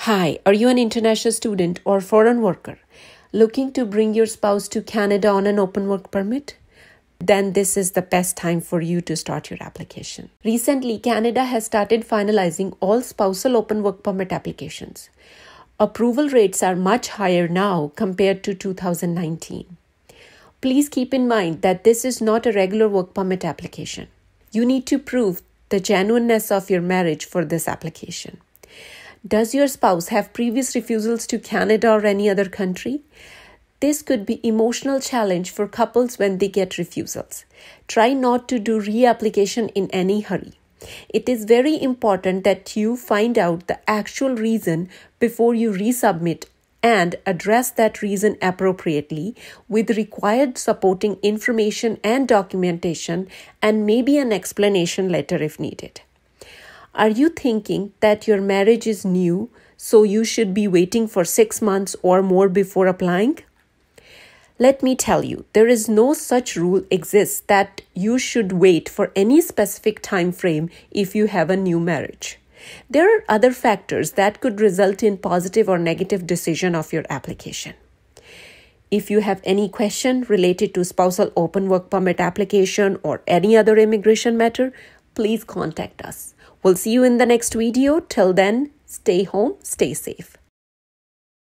Hi, are you an international student or foreign worker looking to bring your spouse to Canada on an open work permit? Then this is the best time for you to start your application. Recently, Canada has started finalizing all spousal open work permit applications. Approval rates are much higher now compared to 2019. Please keep in mind that this is not a regular work permit application. You need to prove the genuineness of your marriage for this application. Does your spouse have previous refusals to Canada or any other country? This could be emotional challenge for couples when they get refusals. Try not to do reapplication in any hurry. It is very important that you find out the actual reason before you resubmit and address that reason appropriately with required supporting information and documentation and maybe an explanation letter if needed. Are you thinking that your marriage is new, so you should be waiting for six months or more before applying? Let me tell you, there is no such rule exists that you should wait for any specific time frame if you have a new marriage. There are other factors that could result in positive or negative decision of your application. If you have any question related to spousal open work permit application or any other immigration matter, please contact us. We'll see you in the next video. Till then, stay home, stay safe.